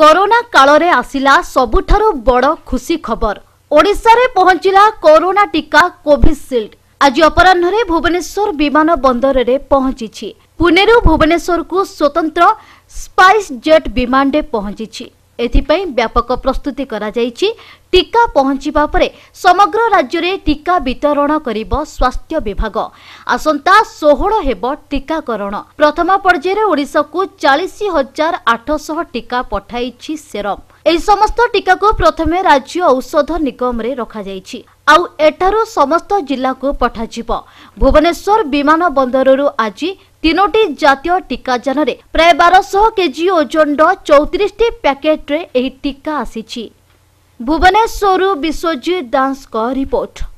corona କାଳରେ ଆସିଲା ସବୁଠାରୁ ବଡ଼ ଖୁସି ଖବର ଓଡ଼ିଶାରେ ପହଞ୍ଚିଲା କରୋନା ଟିକା କୋଭିସିଲ୍ଡ ଆଜି ଅପରାହ୍ନରେ ଭୁବନେଶ୍ୱର ବିମାନ ବନ୍ଦରରେ ପହଞ୍ଚିଛି ପୁନେରୁ ଭୁବନେଶ୍ୱରକୁ ସ୍ୱତନ୍ତ୍ର ସ୍ପାଇସ୍ ଜେଟ୍ ବିମାନରେ ପହଞ୍ଚିଛି ଏଥିପାଇଁ ବ୍ୟାପକ ପ୍ରସ୍ତୁତି କରାଯାଇଛି ଟିକା ପହଞ୍ଚିବା ପରେ ସମଗ୍ର ରାଜ୍ୟରେ ଟିକା ବିତରଣ କରିବ ସ୍ୱାସ୍ଥ୍ୟ ବିଭାଗ ଆସନ୍ତା ଷୋହଳ ହେବ ଟିକାକରଣ ପ୍ରଥମ ପର୍ଯ୍ୟାୟରେ ଓଡ଼ିଶାକୁ ଚାଳିଶ ହଜାର ଆଠଶହ ଟିକା ପଠାଇଛି ସେରମ ଏହି ସମସ୍ତ ଟିକାକୁ ପ୍ରଥମେ ରାଜ୍ୟ ଔଷଧ ନିଗମରେ ରଖାଯାଇଛି ଆଉ ଏଠାରୁ ସମସ୍ତ ଜିଲ୍ଲାକୁ ପଠାଯିବ ଭୁବନେଶ୍ୱର ବିମାନ ବନ୍ଦରରୁ ଆଜି তিনোটি জাতীয় ଟିକାଯାନରେ ପ୍ରାୟ ବାରଶହ କେଜି ଓଜନର ଚଉତିରିଶଟି ପ୍ୟାକେଟ୍ରେ ଏହି ଟିକା ଆସିଛି ଭୁବନେଶ୍ୱରରୁ ବିଶ୍ୱଜିତ ଦାସଙ୍କ ରିପୋର୍ଟ